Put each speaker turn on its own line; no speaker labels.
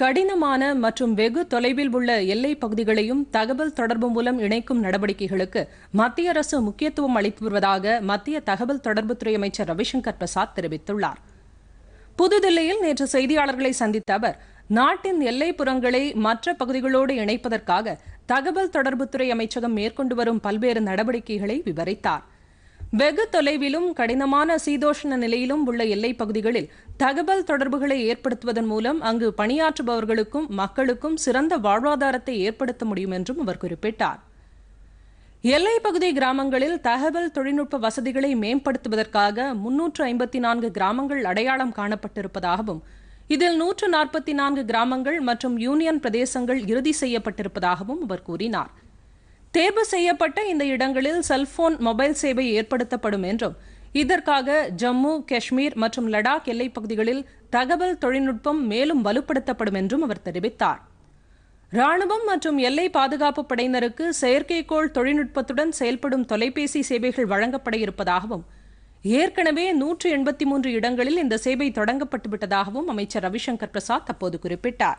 கடினமான மற்றும் வெகு தொலைவில் உள்ள எல்லை பகுதிகளையும் தகவல் தொடர்பு மூலம் இணைக்கும் நடவடிக்கைகளுக்கு மத்திய அரசு முக்கியத்துவம் அளித்து வருவதாக மத்திய தகவல் தொடர்புத்துறை அமைச்சர் ரவிசங்கர் பிரசாத் தெரிவித்துள்ளார் புதுதில்லியில் நேற்று செய்தியாளர்களை சந்தித்த அவர் நாட்டின் எல்லைப்புறங்களை மற்ற பகுதிகளோடு இணைப்பதற்காக தகவல் தொடர்புத்துறை அமைச்சகம் மேற்கொண்டு வரும் பல்வேறு நடவடிக்கைகளை விவரித்தாா் வெகு தொலைவிலும் கடினமான சீதோஷ்ண நிலையிலும் உள்ள எல்லைப் பகுதிகளில் தகவல் தொடர்புகளை ஏற்படுத்துவதன் மூலம் அங்கு பணியாற்றுபவர்களுக்கும் மக்களுக்கும் சிறந்த வாழ்வாதாரத்தை ஏற்படுத்த முடியும் என்றும் அவர் குறிப்பிட்டார் எல்லைப்பகுதி கிராமங்களில் தகவல் தொழில்நுட்ப வசதிகளை மேம்படுத்துவதற்காக முன்னூற்று ஐம்பத்தி நான்கு கிராமங்கள் அடையாளம் காணப்பட்டிருப்பதாகவும் இதில் நூற்று நாற்பத்தி நான்கு கிராமங்கள் மற்றும் யூனியன் பிரதேசங்கள் இறுதி செய்யப்பட்டிருப்பதாகவும் அவர் கூறினார் தேர்வு செய்யப்பட்ட இந்த இடங்களில் செல்போன் மொபைல் சேவை ஏற்படுத்தப்படும் என்றும் இதற்காக ஜம்மு காஷ்மீர் மற்றும் லடாக் எல்லைப் பகுதிகளில் தகவல் தொழில்நுட்பம் மேலும் வலுப்படுத்தப்படும் என்றும் அவர் தெரிவித்தார் ராணுவம் மற்றும் எல்லை பாதுகாப்பு படையினருக்கு செயற்கைக்கோள் தொழில்நுட்பத்துடன் செயல்படும் தொலைபேசி சேவைகள் வழங்கப்பட இருப்பதாகவும் ஏற்கனவே நூற்று எண்பத்தி மூன்று இடங்களில் இந்த சேவை தொடங்கப்பட்டு விட்டதாகவும் அமைச்சர் ரவிசங்கர் பிரசாத் அப்போது குறிப்பிட்டார்